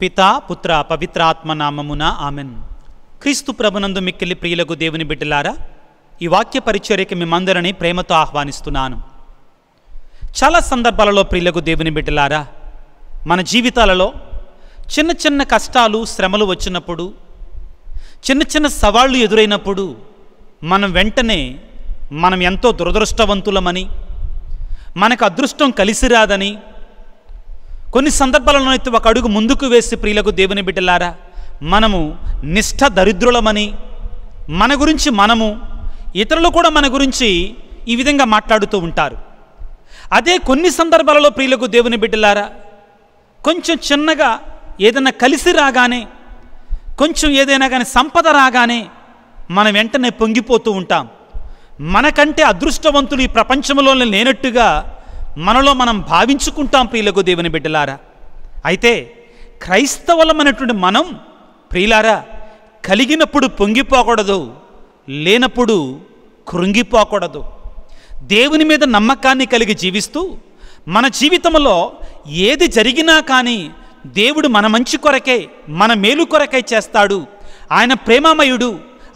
పితా పుత్ర పవిత్రాత్మ నామమున ఆమెన్ క్రీస్తు ప్రభునందు మిక్కిలి ప్రియులకు దేవుని బిడ్డలారా ఈ వాక్య పరిచర్యకి మిమ్మందరిని ప్రేమతో ఆహ్వానిస్తున్నాను చాలా సందర్భాలలో ప్రియులకు దేవుని బిడ్డలారా మన జీవితాలలో చిన్న చిన్న కష్టాలు శ్రమలు వచ్చినప్పుడు చిన్న చిన్న సవాళ్ళు ఎదురైనప్పుడు మనం వెంటనే మనం ఎంతో దురదృష్టవంతులమని మనకు అదృష్టం కలిసిరాదని కొన్ని సందర్భాలలో అయితే ఒక అడుగు ముందుకు వేసి ప్రియులకు దేవుని బిడ్డలారా మనము నిష్ఠ దరిద్రులమని మన గురించి మనము ఇతరులు కూడా మన గురించి ఈ విధంగా మాట్లాడుతూ ఉంటారు అదే కొన్ని సందర్భాలలో ప్రియులకు దేవుని బిడ్డలారా కొంచెం చిన్నగా ఏదైనా కలిసి రాగానే కొంచెం ఏదైనా కానీ సంపద రాగానే మనం వెంటనే పొంగిపోతూ ఉంటాం మనకంటే అదృష్టవంతులు ఈ ప్రపంచంలో లేనట్టుగా మనలో మనం భావించుకుంటాం ప్రియులకు దేవుని బిడ్డలారా అయితే క్రైస్తవులమైనటువంటి మనం ప్రియులారా కలిగినప్పుడు పొంగిపోకూడదు లేనప్పుడు కృంగిపోకూడదు దేవుని మీద నమ్మకాన్ని కలిగి జీవిస్తూ మన జీవితంలో ఏది జరిగినా కానీ దేవుడు మన మంచి కొరకే మన మేలు కొరకై చేస్తాడు ఆయన ప్రేమమయుడు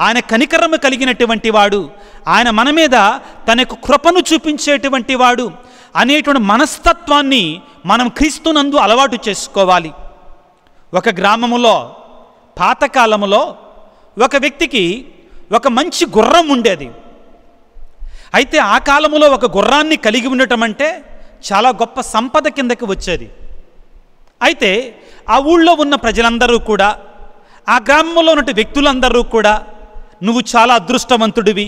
ఆయన కనికరము కలిగినటువంటి వాడు ఆయన మన మీద తనకు కృపను చూపించేటువంటి వాడు అనేటువంటి మనస్తత్వాన్ని మనం క్రీస్తునందు అలవాటు చేసుకోవాలి ఒక గ్రామములో పాతకాలములో ఒక వ్యక్తికి ఒక మంచి గుర్రం ఉండేది అయితే ఆ కాలంలో ఒక గుర్రాన్ని కలిగి ఉండటం అంటే చాలా గొప్ప సంపద కిందకి వచ్చేది అయితే ఆ ఊళ్ళో ఉన్న ప్రజలందరూ కూడా ఆ గ్రామంలో ఉన్న వ్యక్తులందరూ కూడా నువ్వు చాలా అదృష్టవంతుడివి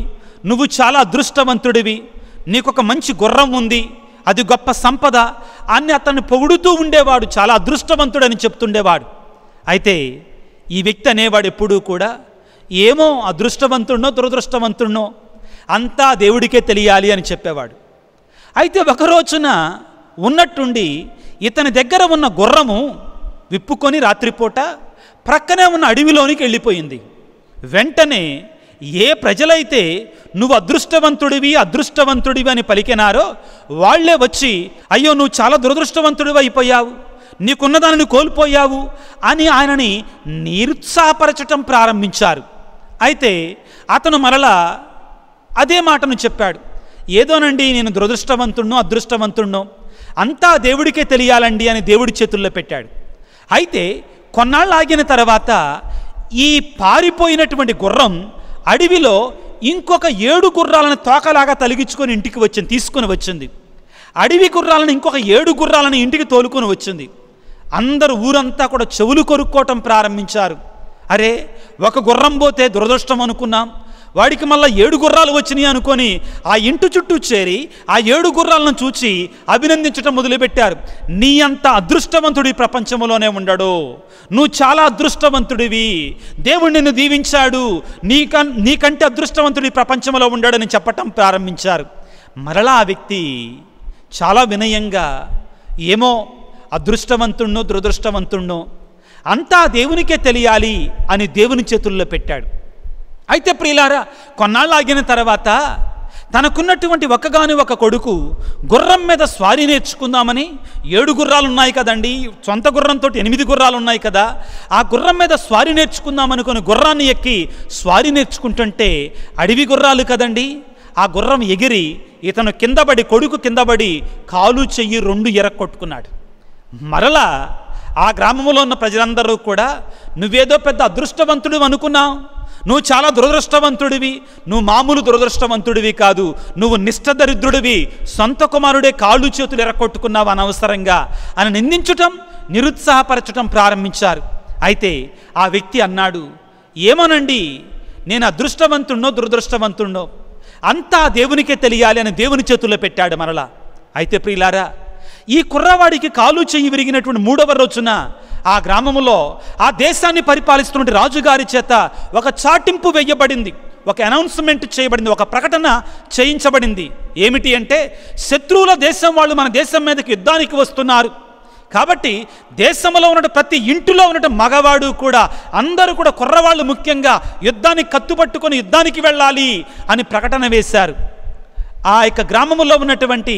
నువ్వు చాలా అదృష్టవంతుడివి నీకొక మంచి గుర్రం ఉంది అది గొప్ప సంపద అని అతన్ని పొగుడుతూ ఉండేవాడు చాలా అదృష్టవంతుడని చెప్తుండేవాడు అయితే ఈ వ్యక్తి అనేవాడు ఎప్పుడూ కూడా ఏమో అదృష్టవంతుడినో దురదృష్టవంతుడినో అంతా దేవుడికే తెలియాలి అని చెప్పేవాడు అయితే ఒకరోజున ఉన్నట్టుండి ఇతని దగ్గర ఉన్న గుర్రము విప్పుకొని రాత్రిపూట ప్రక్కనే ఉన్న అడవిలోనికి వెళ్ళిపోయింది వెంటనే ఏ ప్రజలైతే నువ్వు అదృష్టవంతుడివి అదృష్టవంతుడివి అని పలికినారో వాళ్లే వచ్చి అయ్యో నువ్వు చాలా దురదృష్టవంతుడివి అయిపోయావు నీకున్నదానిని కోల్పోయావు అని ఆయనని నిరుత్సాహపరచటం ప్రారంభించారు అయితే అతను మరలా అదే మాటను చెప్పాడు ఏదోనండి నేను దురదృష్టవంతుణ్ణో అదృష్టవంతుణ్ణో అంతా దేవుడికే తెలియాలండి అని దేవుడి చేతుల్లో పెట్టాడు అయితే కొన్నాళ్ళు ఆగిన తర్వాత ఈ పారిపోయినటువంటి గుర్రం అడవిలో ఇంకొక ఏడు గుర్రాలను తోకలాగా తలిగించుకొని ఇంటికి వచ్చింది తీసుకొని వచ్చింది అడవి గుర్రాలను ఇంకొక ఏడు గుర్రాలను ఇంటికి తోలుకొని వచ్చింది అందరు ఊరంతా కూడా చెవులు కొరుక్కోవటం ప్రారంభించారు అరే ఒక గుర్రం పోతే దురదృష్టం అనుకున్నాం వాడికి మళ్ళీ ఏడు గుర్రాలు వచ్చినాయి అనుకొని ఆ ఇంటి చుట్టూ చేరి ఆ ఏడు గుర్రాలను చూచి అభినందించటం మొదలుపెట్టారు నీ అంత అదృష్టవంతుడి ప్రపంచంలోనే ఉండడు నువ్వు చాలా అదృష్టవంతుడివి దేవుడు నిన్ను దీవించాడు నీక నీకంటే అదృష్టవంతుడి ప్రపంచంలో ఉండడని చెప్పటం ప్రారంభించారు మరలా ఆ వ్యక్తి చాలా వినయంగా ఏమో అదృష్టవంతుణ్ణో దురదృష్టవంతుణ్ణో అంతా దేవునికే తెలియాలి అని దేవుని చేతుల్లో పెట్టాడు అయితే ప్రియులారా కొన్నాళ్ళు ఆగిన తర్వాత తనకున్నటువంటి ఒకగాని ఒక కొడుకు గుర్రం మీద స్వారీ నేర్చుకుందామని ఏడు గుర్రాలు ఉన్నాయి కదండి సొంత గుర్రంతో ఎనిమిది గుర్రాలు ఉన్నాయి కదా ఆ గుర్రం మీద స్వారీ నేర్చుకుందామనుకుని గుర్రాన్ని ఎక్కి స్వారీ నేర్చుకుంటుంటే అడవి గుర్రాలు కదండి ఆ గుర్రం ఎగిరి ఇతను కిందబడి కొడుకు కిందబడి కాలు చెయ్యి రెండు కొట్టుకున్నాడు మరలా ఆ గ్రామంలో ఉన్న ప్రజలందరూ కూడా నువ్వేదో పెద్ద అదృష్టవంతుడు అనుకున్నావు నువ్వు చాలా దురదృష్టవంతుడివి నువ్వు మామూలు దురదృష్టవంతుడివి కాదు నువ్వు నిష్టదరిద్రుడివి సొంత కుమారుడే కాళ్ళు చేతులు ఎరకొట్టుకున్నావు అనవసరంగా అని నిందించటం నిరుత్సాహపరచటం ప్రారంభించారు అయితే ఆ వ్యక్తి అన్నాడు ఏమోనండి నేను అదృష్టవంతుణ్ణో దురదృష్టవంతుణ్ణో అంతా దేవునికే తెలియాలి అని దేవుని చేతుల్లో పెట్టాడు మరలా అయితే ప్రియులారా ఈ కుర్రవాడికి కాలు చెయ్యి విరిగినటువంటి మూడవ రోజున ఆ గ్రామంలో ఆ దేశాన్ని పరిపాలిస్తున్న రాజుగారి చేత ఒక చాటింపు వేయబడింది ఒక అనౌన్స్మెంట్ చేయబడింది ఒక ప్రకటన చేయించబడింది ఏమిటి అంటే శత్రువుల దేశం వాళ్ళు మన దేశం మీదకి యుద్ధానికి వస్తున్నారు కాబట్టి దేశంలో ఉన్న ప్రతి ఇంటిలో ఉన్న మగవాడు కూడా అందరూ కూడా కుర్రవాళ్ళు ముఖ్యంగా యుద్ధానికి కత్తుపట్టుకొని యుద్ధానికి వెళ్ళాలి అని ప్రకటన వేశారు ఆ యొక్క గ్రామంలో ఉన్నటువంటి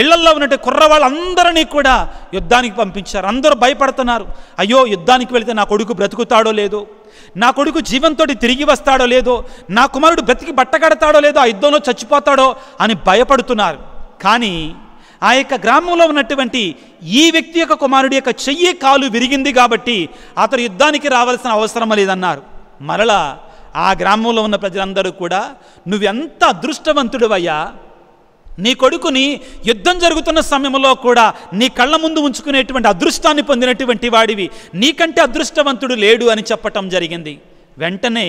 ఇళ్లల్లో ఉన్నటువంటి కుర్రవాళ్ళందరినీ కూడా యుద్ధానికి పంపించారు అందరూ భయపడుతున్నారు అయ్యో యుద్ధానికి వెళితే నా కొడుకు బ్రతుకుతాడో లేదో నా కొడుకు జీవంతో తిరిగి వస్తాడో లేదో నా కుమారుడు బ్రతికి బట్టగడతాడో లేదో ఆ యుద్ధంలో చచ్చిపోతాడో అని భయపడుతున్నారు కానీ ఆ యొక్క గ్రామంలో ఉన్నటువంటి ఈ వ్యక్తి యొక్క కుమారుడి యొక్క చెయ్యి కాలు విరిగింది కాబట్టి అతడు యుద్ధానికి రావాల్సిన అవసరం లేదన్నారు మరలా ఆ గ్రామంలో ఉన్న ప్రజలందరూ కూడా నువ్వెంత అయ్యా నీ కొడుకుని యుద్ధం జరుగుతున్న సమయంలో కూడా నీ కళ్ళ ముందు ఉంచుకునేటువంటి అదృష్టాన్ని పొందినటువంటి వాడివి నీకంటే అదృష్టవంతుడు లేడు అని చెప్పటం జరిగింది వెంటనే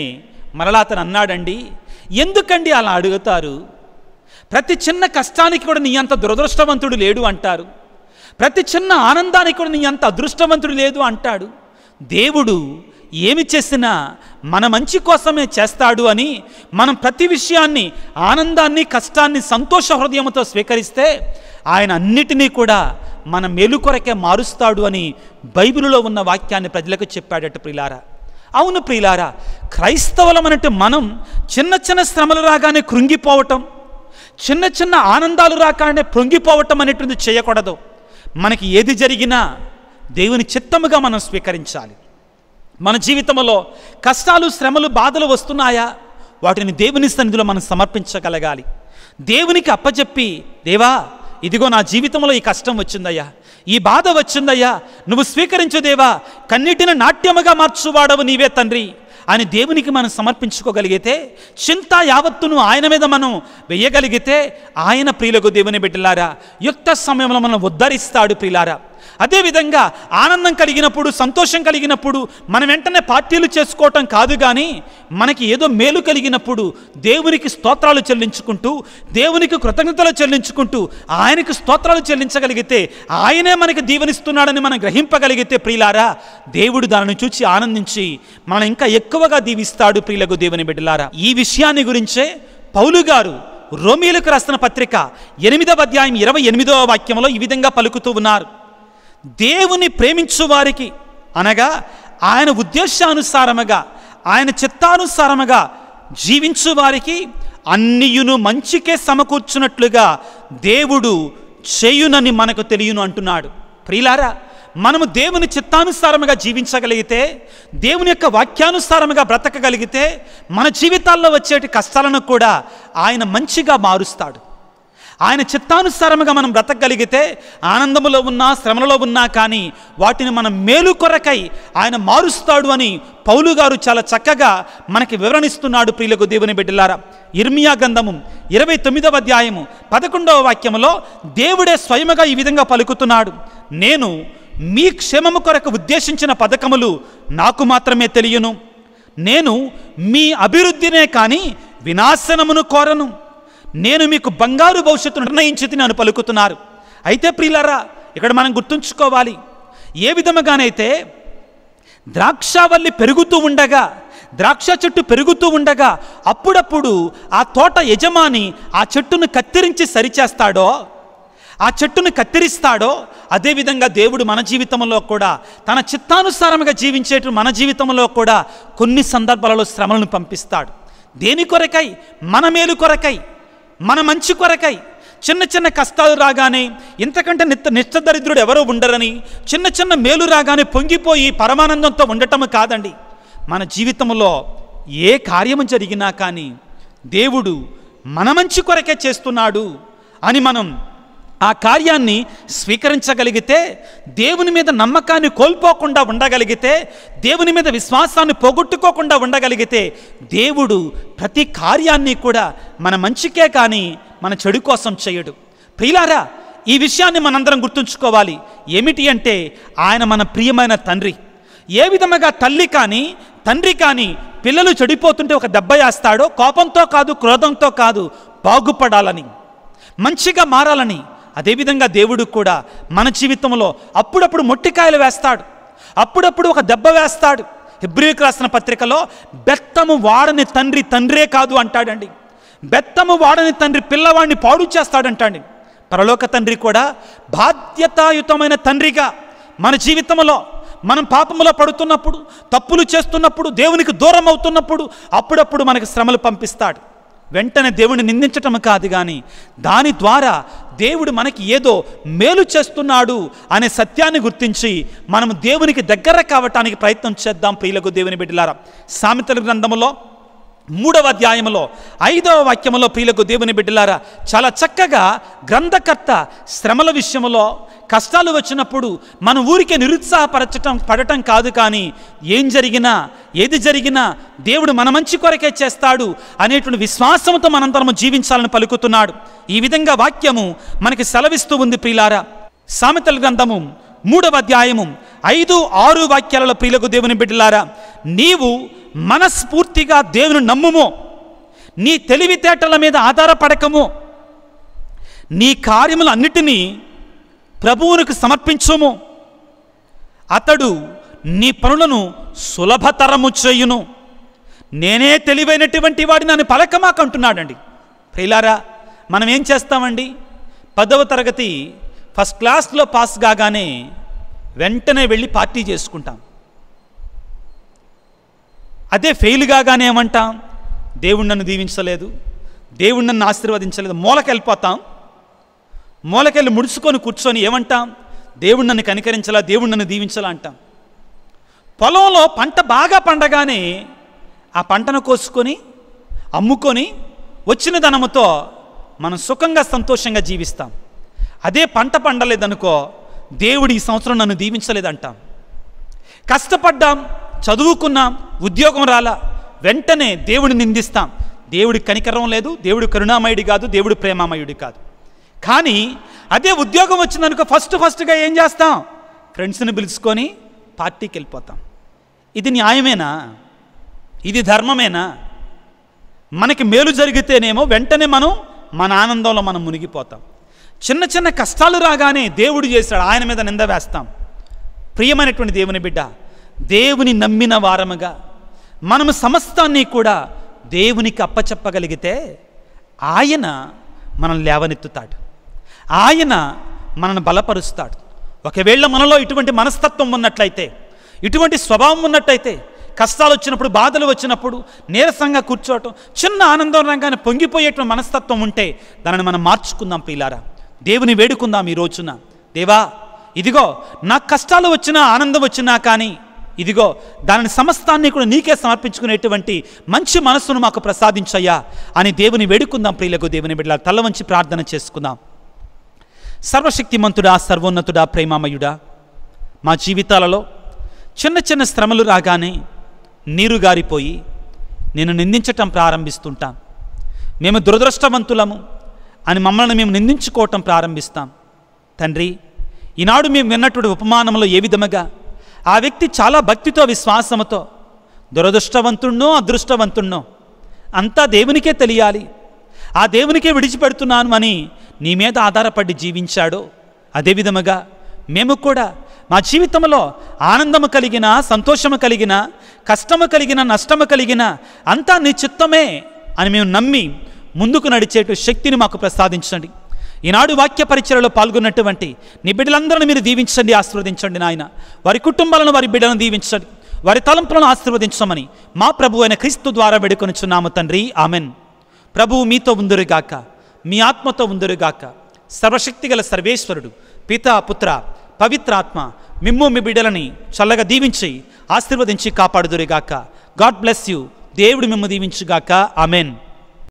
మరలా అతను అన్నాడండి ఎందుకండి అలా అడుగుతారు ప్రతి చిన్న కష్టానికి కూడా నీ అంత దురదృష్టవంతుడు లేడు అంటారు ప్రతి చిన్న ఆనందానికి కూడా నీ అంత అదృష్టవంతుడు లేదు అంటాడు దేవుడు ఏమి చేసినా మన మంచి కోసమే చేస్తాడు అని మనం ప్రతి విషయాన్ని ఆనందాన్ని కష్టాన్ని సంతోష హృదయంతో స్వీకరిస్తే ఆయన అన్నిటినీ కూడా మన మేలు కొరకే మారుస్తాడు అని బైబిలులో ఉన్న వాక్యాన్ని ప్రజలకు చెప్పాడట ప్రిలారా అవును ప్రియులారా క్రైస్తవులమనంటే మనం చిన్న చిన్న శ్రమలు రాగానే కృంగిపోవటం చిన్న చిన్న ఆనందాలు రాగానే కృంగిపోవటం అనేటువంటిది చేయకూడదు మనకి ఏది జరిగినా దేవుని చిత్తముగా మనం స్వీకరించాలి మన జీవితంలో కష్టాలు శ్రమలు బాధలు వస్తున్నాయా వాటిని దేవుని సన్నిధిలో మనం సమర్పించగలగాలి దేవునికి అప్పచెప్పి దేవా ఇదిగో నా జీవితంలో ఈ కష్టం వచ్చిందయ్యా ఈ బాధ వచ్చిందయ్యా నువ్వు స్వీకరించు దేవా కన్నిటిని నాట్యముగా మార్చువాడవు నీవే తండ్రి అని దేవునికి మనం సమర్పించుకోగలిగితే చింత యావత్తును ఆయన మీద మనం వెయ్యగలిగితే ఆయన ప్రియులకు దేవుని బిడ్డలారా యుక్త సమయంలో మనం ఉద్ధరిస్తాడు ప్రియులారా అదేవిధంగా ఆనందం కలిగినప్పుడు సంతోషం కలిగినప్పుడు మనం వెంటనే పార్టీలు చేసుకోవటం కాదు కానీ మనకి ఏదో మేలు కలిగినప్పుడు దేవునికి స్తోత్రాలు చెల్లించుకుంటూ దేవునికి కృతజ్ఞతలు చెల్లించుకుంటూ ఆయనకు స్తోత్రాలు చెల్లించగలిగితే ఆయనే మనకి దీవెనిస్తున్నాడని మనం గ్రహింపగలిగితే ప్రియులారా దేవుడు దానిని చూచి ఆనందించి మనం ఇంకా ఎక్కువగా దీవిస్తాడు ప్రియులకు దేవుని బిడ్డలారా ఈ విషయాన్ని గురించే పౌలు గారు రోమిలకు రాసిన పత్రిక ఎనిమిదవ అధ్యాయం ఇరవై ఎనిమిదవ వాక్యంలో ఈ విధంగా పలుకుతూ ఉన్నారు దేవుని ప్రేమించు వారికి అనగా ఆయన ఉద్దేశానుసారముగా ఆయన చిత్తానుసారముగా జీవించు వారికి అన్నియును మంచికే సమకూర్చున్నట్లుగా దేవుడు చేయునని మనకు తెలియను అంటున్నాడు ప్రియులారా మనము దేవుని చిత్తానుసారముగా జీవించగలిగితే దేవుని యొక్క వాక్యానుసారముగా బ్రతకగలిగితే మన జీవితాల్లో వచ్చేటి కష్టాలను కూడా ఆయన మంచిగా మారుస్తాడు ఆయన చిత్తానుసారముగా మనం బ్రతకగలిగితే ఆనందములో ఉన్నా శ్రమలలో ఉన్నా కానీ వాటిని మనం మేలు కొరకై ఆయన మారుస్తాడు అని పౌలు గారు చాలా చక్కగా మనకి వివరణిస్తున్నాడు ప్రియులకు దేవుని బిడ్డలారా ఇర్మియా గ్రంథము ఇరవై తొమ్మిదవ అధ్యాయము పదకొండవ వాక్యములో దేవుడే స్వయముగా ఈ విధంగా పలుకుతున్నాడు నేను మీ క్షేమము కొరకు ఉద్దేశించిన పథకములు నాకు మాత్రమే తెలియను నేను మీ అభివృద్ధినే కానీ వినాశనమును కోరను నేను మీకు బంగారు భవిష్యత్తు నిర్ణయించి నన్ను పలుకుతున్నారు అయితే ప్రియులారా ఇక్కడ మనం గుర్తుంచుకోవాలి ఏ విధముగానైతే ద్రాక్షావల్లి పెరుగుతూ ఉండగా ద్రాక్ష చెట్టు పెరుగుతూ ఉండగా అప్పుడప్పుడు ఆ తోట యజమాని ఆ చెట్టును కత్తిరించి సరిచేస్తాడో ఆ చెట్టును కత్తిరిస్తాడో అదేవిధంగా దేవుడు మన జీవితంలో కూడా తన చిత్తానుసారంగా జీవించే మన జీవితంలో కూడా కొన్ని సందర్భాలలో శ్రమలను పంపిస్తాడు దేని కొరకై మన మేలు కొరకై మన మంచి కొరకై చిన్న చిన్న కష్టాలు రాగానే ఇంతకంటే నిత్య నిష్టదరిద్రుడు ఎవరూ ఉండరని చిన్న చిన్న మేలు రాగానే పొంగిపోయి పరమానందంతో ఉండటం కాదండి మన జీవితంలో ఏ కార్యము జరిగినా కానీ దేవుడు మన మంచి కొరకే చేస్తున్నాడు అని మనం ఆ కార్యాన్ని స్వీకరించగలిగితే దేవుని మీద నమ్మకాన్ని కోల్పోకుండా ఉండగలిగితే దేవుని మీద విశ్వాసాన్ని పోగొట్టుకోకుండా ఉండగలిగితే దేవుడు ప్రతి కార్యాన్ని కూడా మన మంచికే కానీ మన చెడు కోసం చేయడు ప్రియులారా ఈ విషయాన్ని మనందరం గుర్తుంచుకోవాలి ఏమిటి అంటే ఆయన మన ప్రియమైన తండ్రి ఏ విధముగా తల్లి కానీ తండ్రి కానీ పిల్లలు చెడిపోతుంటే ఒక దెబ్బ వేస్తాడో కోపంతో కాదు క్రోధంతో కాదు బాగుపడాలని మంచిగా మారాలని అదేవిధంగా దేవుడు కూడా మన జీవితంలో అప్పుడప్పుడు మొట్టికాయలు వేస్తాడు అప్పుడప్పుడు ఒక దెబ్బ వేస్తాడు హిబ్రిల్కి రాసిన పత్రికలో బెత్తము వాడని తండ్రి తండ్రే కాదు అంటాడండి బెత్తము వాడని తండ్రి పిల్లవాడిని పాడు చేస్తాడంటాండి పరలోక తండ్రి కూడా బాధ్యతాయుతమైన తండ్రిగా మన జీవితంలో మనం పాపములో పడుతున్నప్పుడు తప్పులు చేస్తున్నప్పుడు దేవునికి దూరం అవుతున్నప్పుడు అప్పుడప్పుడు మనకు శ్రమలు పంపిస్తాడు వెంటనే దేవుడిని నిందించటం కాదు కానీ దాని ద్వారా దేవుడు మనకి ఏదో మేలు చేస్తున్నాడు అనే సత్యాన్ని గుర్తించి మనం దేవునికి దగ్గర కావటానికి ప్రయత్నం చేద్దాం ప్రియులకు దేవుని బిడ్డలారా సామెతల గ్రంథంలో మూడవ అధ్యాయంలో ఐదవ వాక్యంలో ప్రియులకు దేవుని బిడ్డలారా చాలా చక్కగా గ్రంథకర్త శ్రమల విషయంలో కష్టాలు వచ్చినప్పుడు మన ఊరికే నిరుత్సాహపరచటం పడటం కాదు కానీ ఏం జరిగినా ఏది జరిగినా దేవుడు మన మంచి కొరకే చేస్తాడు అనేటువంటి విశ్వాసంతో మనందరము జీవించాలని పలుకుతున్నాడు ఈ విధంగా వాక్యము మనకి సెలవిస్తూ ఉంది ప్రియులారా సామెతల గ్రంథము మూడవ అధ్యాయము ఐదు ఆరు వాక్యాలలో ప్రియులకు దేవుని బిడ్డలారా నీవు మనస్ఫూర్తిగా దేవుని నమ్ముమో నీ తెలివితేటల మీద ఆధారపడకము నీ కార్యములన్నిటినీ ప్రభువునికి సమర్పించుము అతడు నీ పనులను సులభతరము చేయును నేనే తెలివైనటువంటి వాడిని నన్ను పలకమాకంటున్నాడండి ప్రియులారా మనం ఏం చేస్తామండి పదవ తరగతి ఫస్ట్ క్లాస్లో పాస్ కాగానే వెంటనే వెళ్ళి పార్టీ చేసుకుంటాం అదే ఫెయిల్ కాగానే ఏమంటాం దేవుడు నన్ను దీవించలేదు దేవుణ్ణి నన్ను ఆశీర్వదించలేదు మూలకెళ్ళిపోతాం మూలకెళ్ళి ముడుచుకొని కూర్చొని ఏమంటాం దేవుడు నన్ను కనికరించలా దేవుడు నన్ను దీవించలా అంటాం పొలంలో పంట బాగా పండగానే ఆ పంటను కోసుకొని అమ్ముకొని వచ్చిన ధనముతో మనం సుఖంగా సంతోషంగా జీవిస్తాం అదే పంట పండలేదనుకో దేవుడు ఈ సంవత్సరం నన్ను దీవించలేదంటాం కష్టపడ్డాం చదువుకున్నాం ఉద్యోగం రాలా వెంటనే దేవుడిని నిందిస్తాం దేవుడి కనికరం లేదు దేవుడు కరుణామయుడి కాదు దేవుడు ప్రేమామయుడి కాదు కానీ అదే ఉద్యోగం వచ్చిందనుకో ఫస్ట్ ఫస్ట్గా ఏం చేస్తాం ఫ్రెండ్స్ని పిలుచుకొని పార్టీకి వెళ్ళిపోతాం ఇది న్యాయమేనా ఇది ధర్మమేనా మనకి మేలు జరిగితేనేమో వెంటనే మనం మన ఆనందంలో మనం మునిగిపోతాం చిన్న చిన్న కష్టాలు రాగానే దేవుడు చేశాడు ఆయన మీద నింద వేస్తాం ప్రియమైనటువంటి దేవుని బిడ్డ దేవుని నమ్మిన వారముగా మనము సమస్తాన్ని కూడా దేవునికి అప్పచెప్పగలిగితే ఆయన మనం లేవనెత్తుతాడు ఆయన మనను బలపరుస్తాడు ఒకవేళ మనలో ఇటువంటి మనస్తత్వం ఉన్నట్లయితే ఇటువంటి స్వభావం ఉన్నట్టయితే కష్టాలు వచ్చినప్పుడు బాధలు వచ్చినప్పుడు నీరసంగా కూర్చోవటం చిన్న ఆనందం రంగానే పొంగిపోయేటువంటి మనస్తత్వం ఉంటే దానిని మనం మార్చుకుందాం పిల్లారా దేవుని వేడుకుందాం ఈ రోజున దేవా ఇదిగో నాకు కష్టాలు వచ్చినా ఆనందం వచ్చినా కానీ ఇదిగో దానిని సమస్తాన్ని కూడా నీకే సమర్పించుకునేటువంటి మంచి మనస్సును మాకు ప్రసాదించయ్యా అని దేవుని వేడుకుందాం ప్రియులకు దేవుని బిడ్డ తల్ల వంచి ప్రార్థన చేసుకుందాం సర్వశక్తిమంతుడా సర్వోన్నతుడా ప్రేమామయుడా మా జీవితాలలో చిన్న చిన్న శ్రమలు రాగానే నీరు గారిపోయి నేను నిందించటం ప్రారంభిస్తుంటాం మేము దురదృష్టవంతులము అని మమ్మల్ని మేము నిందించుకోవటం ప్రారంభిస్తాం తండ్రి ఈనాడు మేము విన్నటువంటి ఉపమానంలో ఏ విధముగా ఆ వ్యక్తి చాలా భక్తితో విశ్వాసముతో దురదృష్టవంతుణ్ణో అదృష్టవంతుణ్ణో అంతా దేవునికే తెలియాలి ఆ దేవునికే విడిచిపెడుతున్నాను అని నీ మీద ఆధారపడి జీవించాడో అదేవిధముగా మేము కూడా మా జీవితంలో ఆనందము కలిగిన సంతోషము కలిగిన కష్టము కలిగిన నష్టము కలిగిన అంతా నీ చిత్తమే అని మేము నమ్మి ముందుకు నడిచేటు శక్తిని మాకు ప్రసాదించండి ఈనాడు వాక్య పరిచయలో పాల్గొన్నటువంటి నీ బిడ్డలందరిని మీరు దీవించండి ఆశీర్వదించండి నాయన వారి కుటుంబాలను వారి బిడ్డలను దీవించండి వారి తలంపులను ఆశీర్వదించమని మా ప్రభు అయిన క్రీస్తు ద్వారా వేడుకొనిచున్నాము తండ్రి ఆమెన్ ప్రభువు మీతో ఉందరుగాక మీ ఆత్మతో ఉందరుగాక సర్వశక్తి గల సర్వేశ్వరుడు పిత పుత్ర పవిత్రాత్మ మిమ్ము మీ బిడ్డలని చల్లగా దీవించి ఆశీర్వదించి కాపాడుదురుగాక గాడ్ బ్లెస్ యూ దేవుడు మిమ్మ దీవించుగాక ఆమెన్